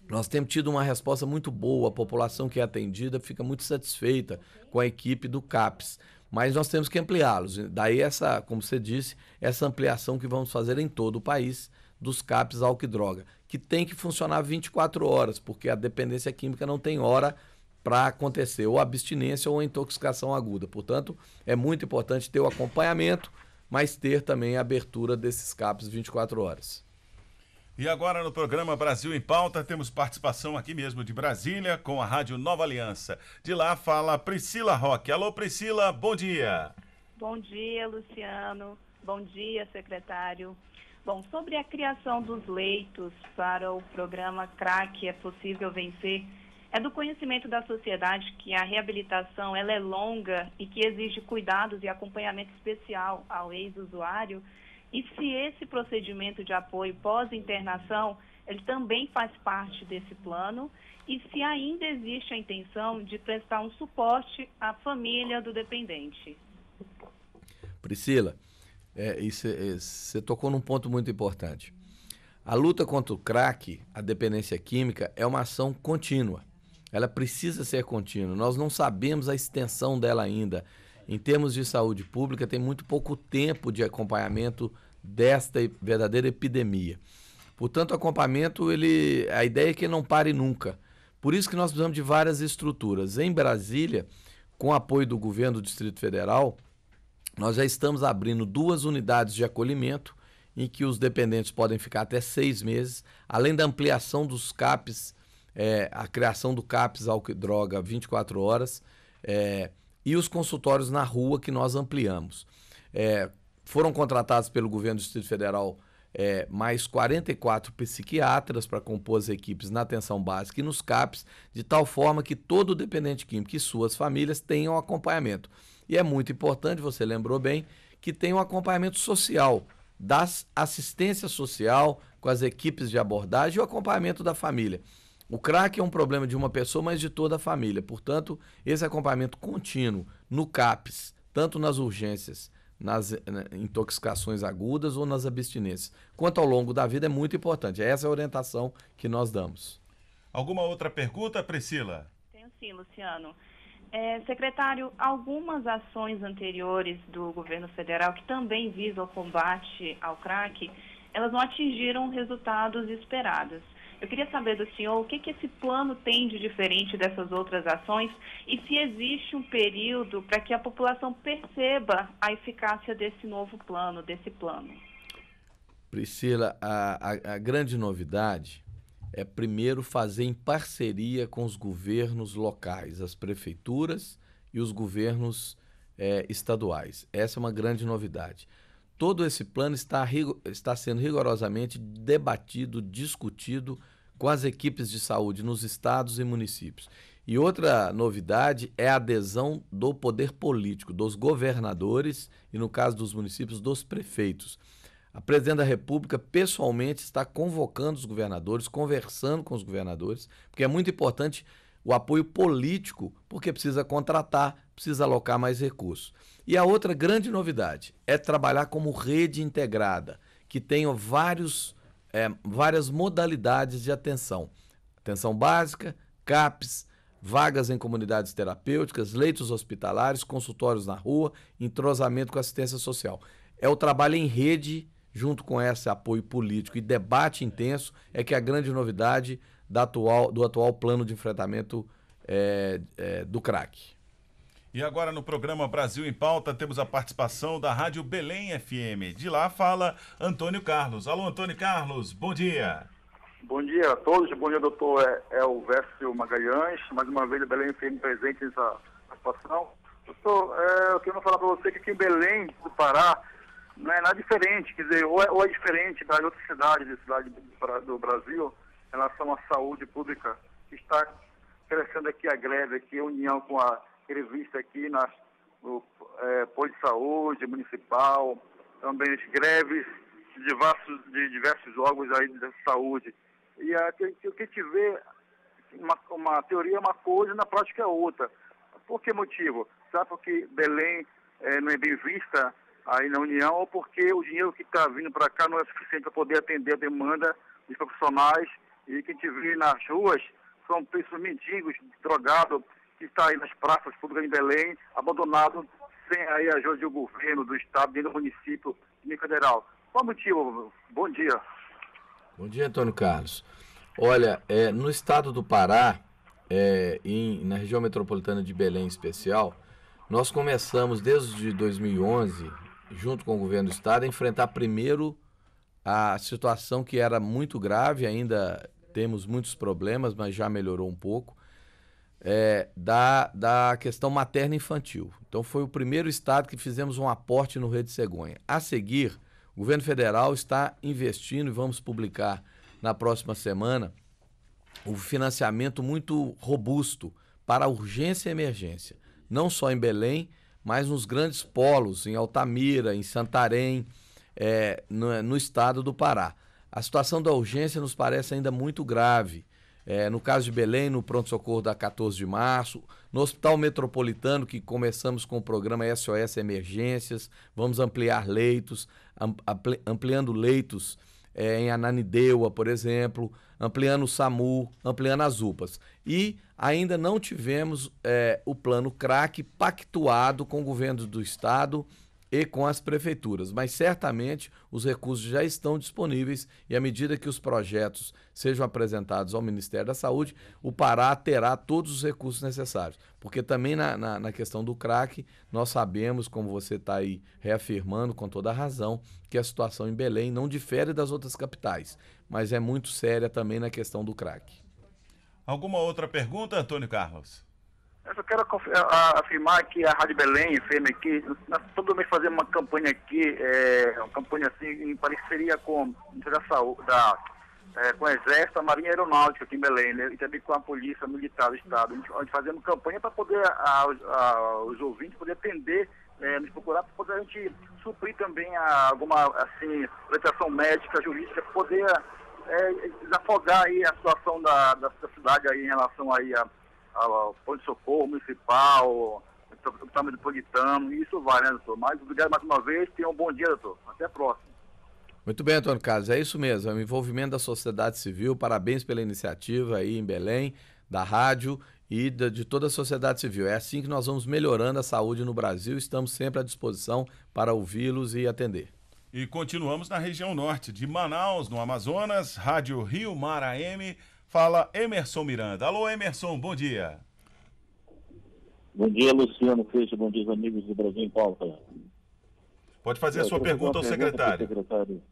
C: Nós temos tido uma resposta muito boa, a população que é atendida fica muito satisfeita com a equipe do CAPS. Mas nós temos que ampliá-los. Daí essa, como você disse, essa ampliação que vamos fazer em todo o país dos CAPs álcool e droga, que tem que funcionar 24 horas, porque a dependência química não tem hora para acontecer ou abstinência ou intoxicação aguda. Portanto, é muito importante ter o acompanhamento, mas ter também a abertura desses CAPs 24 horas.
A: E agora no programa Brasil em Pauta temos participação aqui mesmo de Brasília com a Rádio Nova Aliança. De lá fala Priscila Roque. Alô Priscila, bom dia.
E: Bom dia, Luciano. Bom dia, secretário. Bom, sobre a criação dos leitos para o programa CRAC é possível vencer, é do conhecimento da sociedade que a reabilitação ela é longa e que exige cuidados e acompanhamento especial ao ex-usuário. E se esse procedimento de apoio pós-internação, ele também faz parte desse plano e se ainda existe a intenção de prestar um suporte à família do dependente.
C: Priscila, é, você é, tocou num ponto muito importante. A luta contra o crack, a dependência química, é uma ação contínua. Ela precisa ser contínua. Nós não sabemos a extensão dela ainda. Em termos de saúde pública, tem muito pouco tempo de acompanhamento desta verdadeira epidemia. Portanto, o acompanhamento, ele, a ideia é que ele não pare nunca. Por isso que nós precisamos de várias estruturas. Em Brasília, com apoio do governo do Distrito Federal, nós já estamos abrindo duas unidades de acolhimento em que os dependentes podem ficar até seis meses, além da ampliação dos CAPs, é, a criação do CAPs álcool e droga 24 horas é, e os consultórios na rua que nós ampliamos. É, foram contratados pelo governo do Distrito Federal é, mais 44 psiquiatras para compor as equipes na atenção básica e nos CAPs, de tal forma que todo dependente químico e suas famílias tenham acompanhamento. E é muito importante, você lembrou bem, que tem um acompanhamento social, da assistência social, com as equipes de abordagem e o acompanhamento da família. O crack é um problema de uma pessoa, mas de toda a família. Portanto, esse acompanhamento contínuo no CAPS, tanto nas urgências, nas eh, intoxicações agudas ou nas abstinências, quanto ao longo da vida é muito importante. Essa é a orientação que nós damos. Alguma outra pergunta, Priscila?
E: Tenho sim, Luciano. É, secretário, algumas ações anteriores do governo federal que também visam o combate ao crack, elas não atingiram resultados esperados. Eu queria saber do senhor o que, que esse plano tem de diferente dessas outras ações e se existe um período para que a população perceba a eficácia desse novo plano, desse plano.
C: Priscila, a, a, a grande novidade é primeiro fazer em parceria com os governos locais, as prefeituras e os governos é, estaduais. Essa é uma grande novidade. Todo esse plano está, está sendo rigorosamente debatido, discutido com as equipes de saúde nos estados e municípios. E outra novidade é a adesão do poder político, dos governadores e, no caso dos municípios, dos prefeitos. A presidente da República pessoalmente está convocando os governadores, conversando com os governadores, porque é muito importante o apoio político, porque precisa contratar, precisa alocar mais recursos. E a outra grande novidade é trabalhar como rede integrada, que tenha vários, é, várias modalidades de atenção: atenção básica, CAPES, vagas em comunidades terapêuticas, leitos hospitalares, consultórios na rua, entrosamento com assistência social. É o trabalho em rede junto com esse apoio político e debate intenso, é que a grande novidade da atual, do atual plano de enfrentamento é, é, do crack.
A: E agora no programa Brasil em Pauta temos a participação da Rádio Belém FM. De lá fala Antônio Carlos. Alô, Antônio Carlos, bom dia.
H: Bom dia a todos, bom dia, doutor Elvésio é, é Magalhães. Mais uma vez, Belém FM presente nessa participação. Doutor, é, eu queria falar para você que aqui em Belém, do Pará, não é nada diferente, quer dizer, ou é, ou é diferente das outras cidades, das cidades do Brasil, em relação à saúde pública, que está crescendo aqui a greve, aqui a união com a revista aqui nas o, é, Pôr de Saúde Municipal, também as greves de diversos, de diversos órgãos aí de saúde. E a, o que te vê, uma, uma teoria é uma coisa, na prática é outra. Por que motivo? Sabe porque Belém é, não é bem vista aí na União, ou porque o dinheiro que está vindo para cá não é suficiente para poder atender a demanda dos profissionais e quem te vê nas ruas são pessoas mendigos, drogados, que está aí nas praças públicas de Belém, abandonado sem aí a ajuda do governo, do Estado, dentro do município, nem federal. Qual motivo? Bom dia.
C: Bom dia, Antônio Carlos. Olha, é, no estado do Pará, é, em, na região metropolitana de Belém em especial, nós começamos desde 2011 junto com o governo do estado, enfrentar primeiro a situação que era muito grave, ainda temos muitos problemas, mas já melhorou um pouco, é, da, da questão materna infantil. Então foi o primeiro estado que fizemos um aporte no Rede Cegonha. A seguir, o governo federal está investindo e vamos publicar na próxima semana o um financiamento muito robusto para urgência e emergência, não só em Belém, mas nos grandes polos, em Altamira, em Santarém, é, no, no, estado do Pará. A situação da urgência nos parece ainda muito grave. É, no caso de Belém, no pronto-socorro da 14 de março, no Hospital Metropolitano, que começamos com o programa SOS Emergências, vamos ampliar leitos, ampliando leitos é, em Ananindeua, por exemplo, ampliando o SAMU, ampliando as UPAs. E ainda não tivemos é, o plano CRAC pactuado com o governo do Estado e com as prefeituras, mas certamente os recursos já estão disponíveis e à medida que os projetos sejam apresentados ao Ministério da Saúde, o Pará terá todos os recursos necessários. Porque também na, na, na questão do crack, nós sabemos, como você está aí reafirmando com toda a razão, que a situação em Belém não difere das outras capitais, mas é muito séria também na questão do crack. Alguma outra pergunta, Antônio Carlos?
H: Eu só quero afirmar que a Rádio Belém, FM aqui, nós todo mês fazemos uma campanha aqui, é, uma campanha assim, em parceria com da saúde, da, é, com o Exército, a Marinha Aeronáutica aqui em Belém, né, e também com a Polícia Militar do Estado. A gente, a campanha para poder a, a, os ouvintes poder atender, é, nos procurar, para poder a gente suprir também a, alguma assim, orientação médica, jurídica, para poder é, desafogar aí a situação da, da, da cidade aí em relação aí a ao pronto-socorro municipal, hospital então, metropolitano, e isso vai, né, doutor? Mas obrigado mais uma vez, tenha um bom dia, doutor. Até a próxima.
C: Muito bem, Antônio Carlos, é isso mesmo, é o envolvimento da sociedade civil, parabéns pela iniciativa aí em Belém, da rádio e de, de toda a sociedade civil. É assim que nós vamos melhorando a saúde no Brasil, estamos sempre à disposição para ouvi-los e atender. E
A: continuamos na região norte de Manaus, no Amazonas, Rádio Rio Mar AM, fala Emerson Miranda. Alô, Emerson, bom dia.
F: Bom dia, Luciano Fecha, bom dia, amigos do Brasil em Pauta. Pode fazer Eu a é, sua pergunta ao secretário. secretário.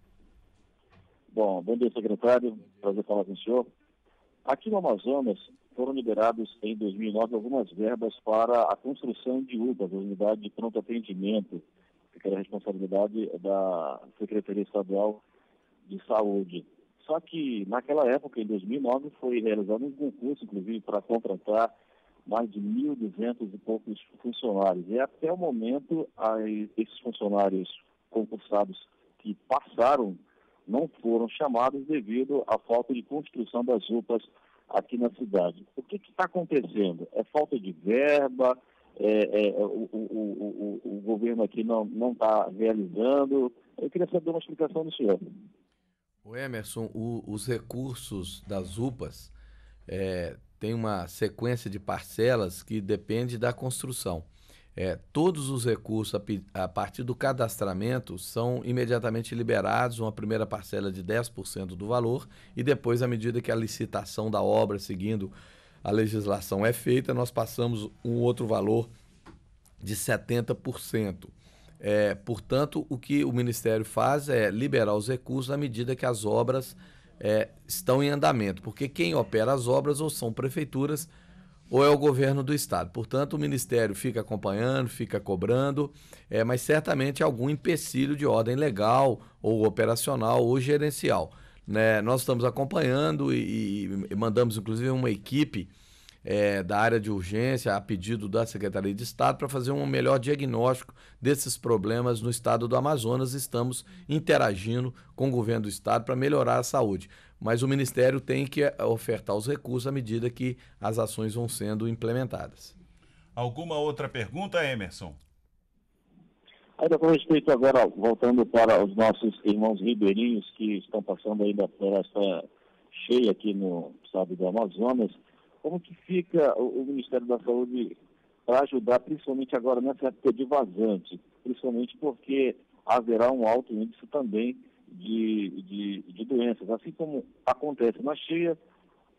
F: Bom, bom dia, secretário. Prazer falar com o senhor. Aqui no Amazonas, foram liberados em 2009 algumas verbas para a construção de UBAs, Unidade de Pronto Atendimento, que era a responsabilidade da Secretaria Estadual de Saúde. Só que naquela época, em 2009, foi realizado um concurso, inclusive, para contratar mais de 1.200 e poucos funcionários. E é até o momento, aí, esses funcionários concursados que passaram não foram chamados devido à falta de construção das UPAs aqui na cidade. O que está acontecendo? É falta de verba, é, é, é o, o, o, o, governo aqui não está realizando. Eu queria saber uma explicação do senhor.
C: O Emerson, o, os recursos das UPAs é, tem uma sequência de parcelas que depende da construção. É, todos os recursos a, a, partir do cadastramento são imediatamente liberados, uma primeira parcela de 10% do valor, e depois, à medida que a licitação da obra, seguindo a legislação, é feita, nós passamos um outro valor de 70%. É, portanto, o que o Ministério faz é liberar os recursos à medida que as obras é, estão em andamento, porque quem opera as obras ou são prefeituras ou é o governo do estado. Portanto, o Ministério fica acompanhando, fica cobrando, é, mas certamente algum empecilho de ordem legal ou operacional ou gerencial. Né? Nós estamos acompanhando e, e mandamos inclusive uma equipe é, da área de urgência, a pedido da Secretaria de Estado, para fazer um melhor diagnóstico desses problemas no estado do Amazonas. Estamos interagindo com o governo do estado para melhorar a saúde. Mas o Ministério tem que é, ofertar os recursos à medida que as ações vão sendo implementadas.
A: Alguma outra pergunta, Emerson?
F: Ainda com respeito agora, voltando para os nossos irmãos ribeirinhos que estão passando ainda por essa cheia aqui no estado do Amazonas, como que fica o, o Ministério da Saúde para ajudar, principalmente agora nessa época de vazante, principalmente porque haverá um alto índice também de, de, de doenças, assim como acontece na cheia,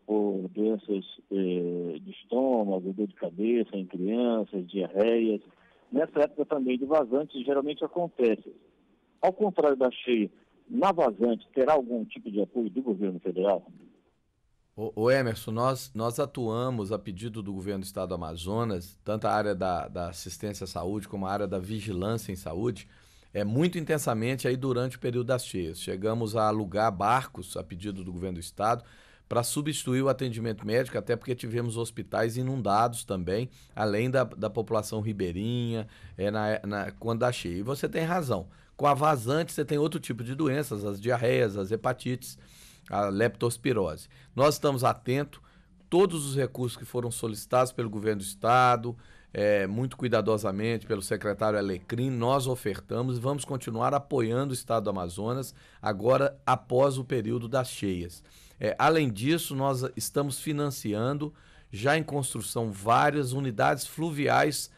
F: por doenças eh, de estômago, dor de cabeça em crianças, diarreias. Nessa época também de vazante, geralmente acontece. Ao contrário da cheia, na vazante terá algum tipo de apoio do governo federal?
C: O, Emerson, nós, nós atuamos a pedido do governo do estado do Amazonas, tanto a área da, da assistência à saúde como a área da vigilância em saúde, é muito intensamente aí durante o período das cheias. Chegamos a alugar barcos a pedido do governo do estado para substituir o atendimento médico, até porque tivemos hospitais inundados também, além da, da população ribeirinha, é na, na, quando dá cheia. E você tem razão. Com a vazante, você tem outro tipo de doenças, as diarreias, as hepatites a leptospirose. Nós estamos atentos, todos os recursos que foram solicitados pelo governo do estado, é, muito cuidadosamente pelo secretário Alecrim, nós ofertamos e vamos continuar apoiando o estado do Amazonas agora após o período das cheias. É, além disso, nós estamos financiando já em construção várias unidades fluviais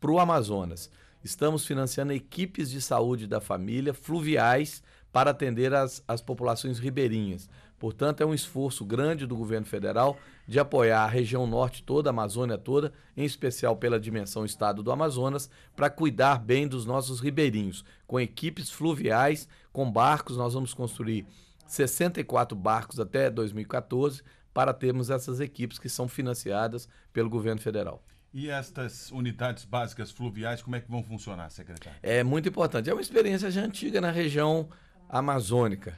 C: para o Amazonas. Estamos financiando equipes de saúde da família fluviais para atender as, as populações ribeirinhas. Portanto, é um esforço grande do governo federal de apoiar a região norte toda, a Amazônia toda, em especial pela dimensão estado do Amazonas, para cuidar bem dos nossos ribeirinhos, com equipes fluviais, com barcos. Nós vamos construir 64 barcos até 2014 para termos essas equipes que são financiadas pelo governo federal.
A: E estas unidades básicas fluviais, como é que vão funcionar, secretário?
C: É muito importante. É uma experiência já antiga na região amazônica.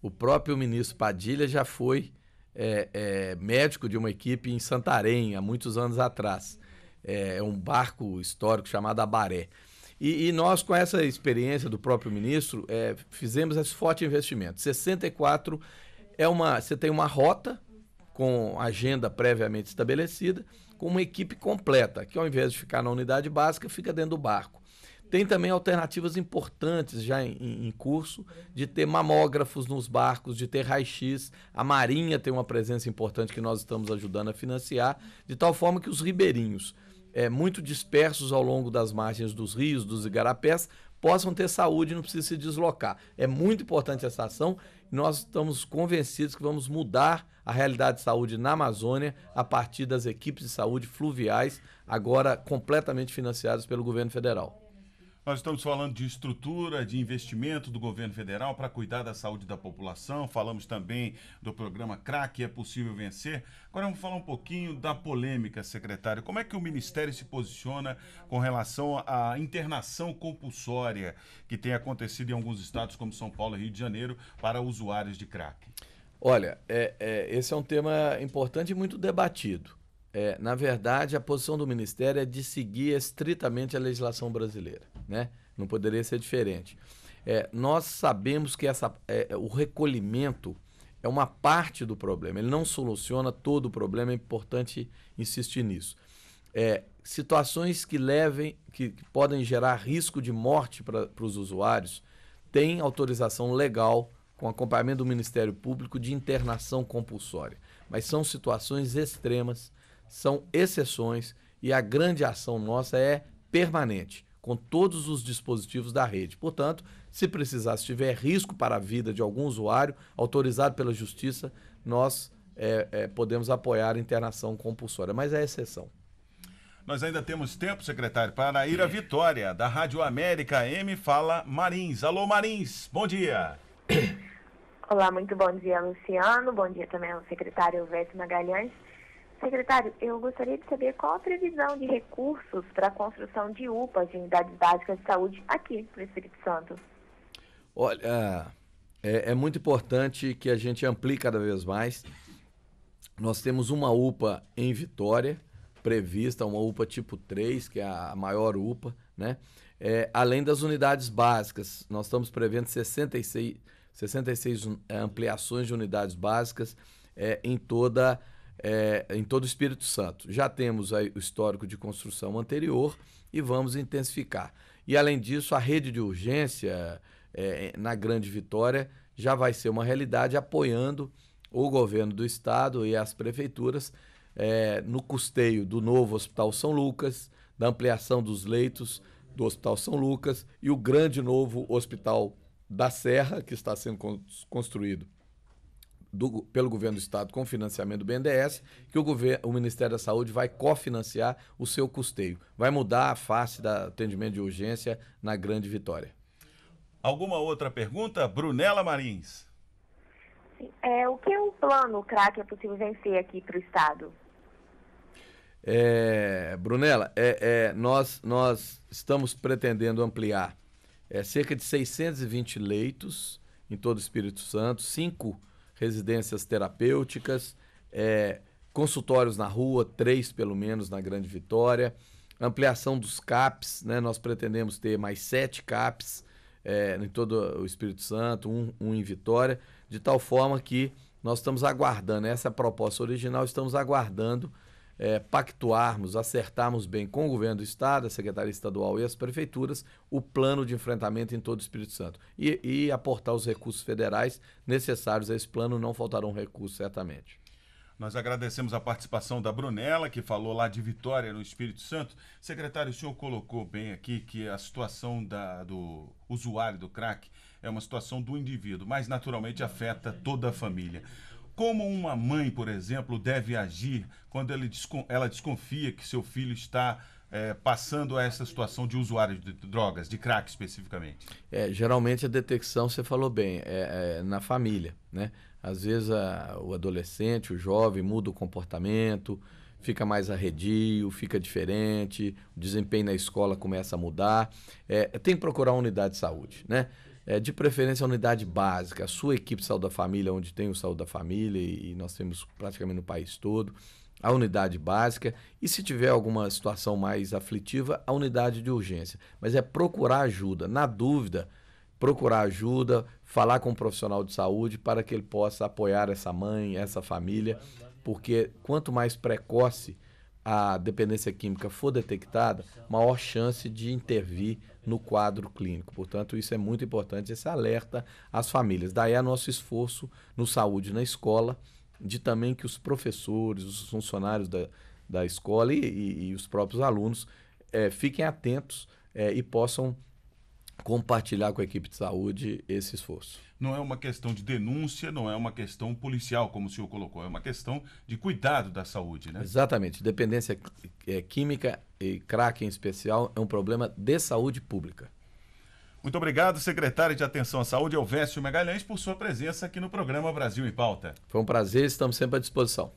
C: O próprio ministro Padilha já foi é, é, médico de uma equipe em Santarém, há muitos anos atrás. É, é um barco histórico chamado Abaré. E, e, nós, com essa experiência do próprio ministro, é, fizemos esse forte investimento. 64 é uma. Você tem uma rota com agenda previamente estabelecida, com uma equipe completa, que ao invés de ficar na unidade básica, fica dentro do barco. Tem também alternativas importantes já em, em, curso de ter mamógrafos nos barcos, de ter raio-x. A Marinha tem uma presença importante que nós estamos ajudando a financiar, de tal forma que os ribeirinhos, é, muito dispersos ao longo das margens dos rios, dos igarapés, possam ter saúde e não precisem se deslocar. É muito importante essa ação e nós estamos convencidos que vamos mudar a realidade de saúde na Amazônia a partir das equipes de saúde fluviais, agora completamente financiadas pelo governo federal.
A: Nós estamos falando de estrutura, de investimento do governo federal para cuidar da saúde da população. Falamos também do programa CRAC, é possível vencer. Agora vamos falar um pouquinho da polêmica, secretário. Como é que o Ministério se posiciona com relação à internação compulsória que tem acontecido em alguns estados, como São Paulo e Rio de Janeiro, para usuários de CRAC?
C: Olha, é, é, esse é um tema importante e muito debatido é, na verdade, a posição do Ministério é de seguir estritamente a legislação brasileira. Né? Não poderia ser diferente. É, nós sabemos que essa, é, é, o recolhimento é uma parte do problema, ele não soluciona todo o problema, é importante insistir nisso. É, situações que levem, que, que, podem gerar risco de morte para os usuários, têm autorização legal com acompanhamento do Ministério Público de internação compulsória. Mas são situações extremas são exceções e a grande ação nossa é permanente, com todos os dispositivos da rede. Portanto, se precisar, se tiver risco para a vida de algum usuário autorizado pela Justiça, nós é, é, podemos apoiar a internação compulsória, mas é exceção.
A: Nós ainda temos tempo, secretário, para ir à Vitória, da Rádio América M Fala Marins. Alô, Marins, bom dia.
B: Olá, muito bom dia, Luciano. Bom dia também ao secretário Vete Magalhães. Secretário, eu gostaria de saber qual a previsão de recursos para a construção de UPAs de unidades básicas de saúde aqui no Espírito Santo.
C: Olha, é, é muito importante que a gente amplie cada vez mais. Nós temos uma UPA em Vitória, prevista, uma UPA tipo 3, que é a maior UPA, né? É, além das unidades básicas, nós estamos prevendo 66, 66 é, ampliações de unidades básicas é, em toda a é, em todo o Espírito Santo. Já temos aí o histórico de construção anterior e vamos intensificar. E além disso, a rede de urgência é, na Grande Vitória já vai ser uma realidade apoiando o governo do estado e as prefeituras é, no custeio do novo Hospital São Lucas, da ampliação dos leitos do Hospital São Lucas e o grande novo Hospital da Serra, que está sendo construído do, pelo governo do Estado com financiamento do BNDES, que o, governo, o Ministério da Saúde vai cofinanciar o seu custeio. Vai mudar a face do atendimento de urgência na Grande Vitória. Alguma
A: outra pergunta? Brunella Marins.
B: É, o que é um plano craque, é possível vencer aqui para o Estado?
C: É, é, é, nós, nós estamos pretendendo ampliar é, cerca de 620 leitos em todo o Espírito Santo, cinco leitos residências terapêuticas, é, consultórios na rua, três pelo menos na Grande Vitória, ampliação dos CAPs, né? nós pretendemos ter mais sete CAPs é, em todo o Espírito Santo, um, um em Vitória, de tal forma que nós estamos aguardando, essa é a proposta original, estamos aguardando é, pactuarmos, acertarmos bem com o governo do Estado, a Secretaria Estadual e as prefeituras, o plano de enfrentamento em todo o Espírito Santo. E, e aportar os recursos federais necessários a esse plano, não faltarão recursos, certamente.
A: Nós agradecemos a participação da Brunella, que falou lá de Vitória, no Espírito Santo. Secretário, o senhor colocou bem aqui que a situação da, do usuário do crack é uma situação do indivíduo, mas naturalmente afeta toda a família. Como uma mãe, por exemplo, deve agir quando ela desconfia que seu filho está é, passando a essa situação de usuário de drogas, de crack especificamente?
C: É, geralmente a detecção, você falou bem, é, é na família. Né? Às vezes a, o adolescente, o jovem, muda o comportamento, fica mais arredio, fica diferente, o desempenho na escola começa a mudar. É, tem que procurar uma unidade de saúde. Né? É, de preferência, a unidade básica, a sua equipe de saúde da família, onde tem o saúde da família, e, e nós temos praticamente no país todo, a unidade básica, e se tiver alguma situação mais aflitiva, a unidade de urgência. Mas é procurar ajuda. Na dúvida, procurar ajuda, falar com um profissional de saúde para que ele possa apoiar essa mãe, essa família, porque quanto mais precoce a dependência química for detectada, maior chance de intervir no quadro clínico. Portanto, isso é muito importante, esse alerta às famílias. Daí é nosso esforço no Saúde na Escola, de também que os professores, os funcionários da, da escola e, e, e os próprios alunos é, fiquem atentos é, e possam compartilhar com a equipe de saúde esse esforço.
A: Não é uma questão de denúncia, não é uma questão policial, como o senhor colocou,
C: é uma questão de cuidado da saúde, né? Exatamente. Dependência é, é química e crack em especial é um problema de saúde pública. Muito obrigado, secretário
A: de Atenção à Saúde, Elvésio Magalhães, por sua presença aqui no programa Brasil em Pauta. Foi um prazer, estamos sempre à disposição.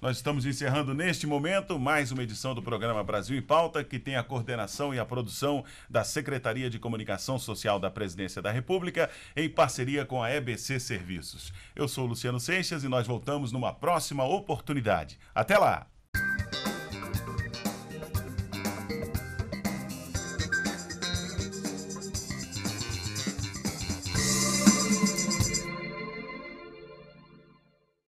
A: Nós estamos encerrando neste momento mais uma edição do programa Brasil em Pauta, que tem a coordenação e a produção da Secretaria de Comunicação Social da Presidência da República, em parceria com a EBC Serviços. Eu sou Luciano Seixas e nós voltamos numa próxima oportunidade. Até lá!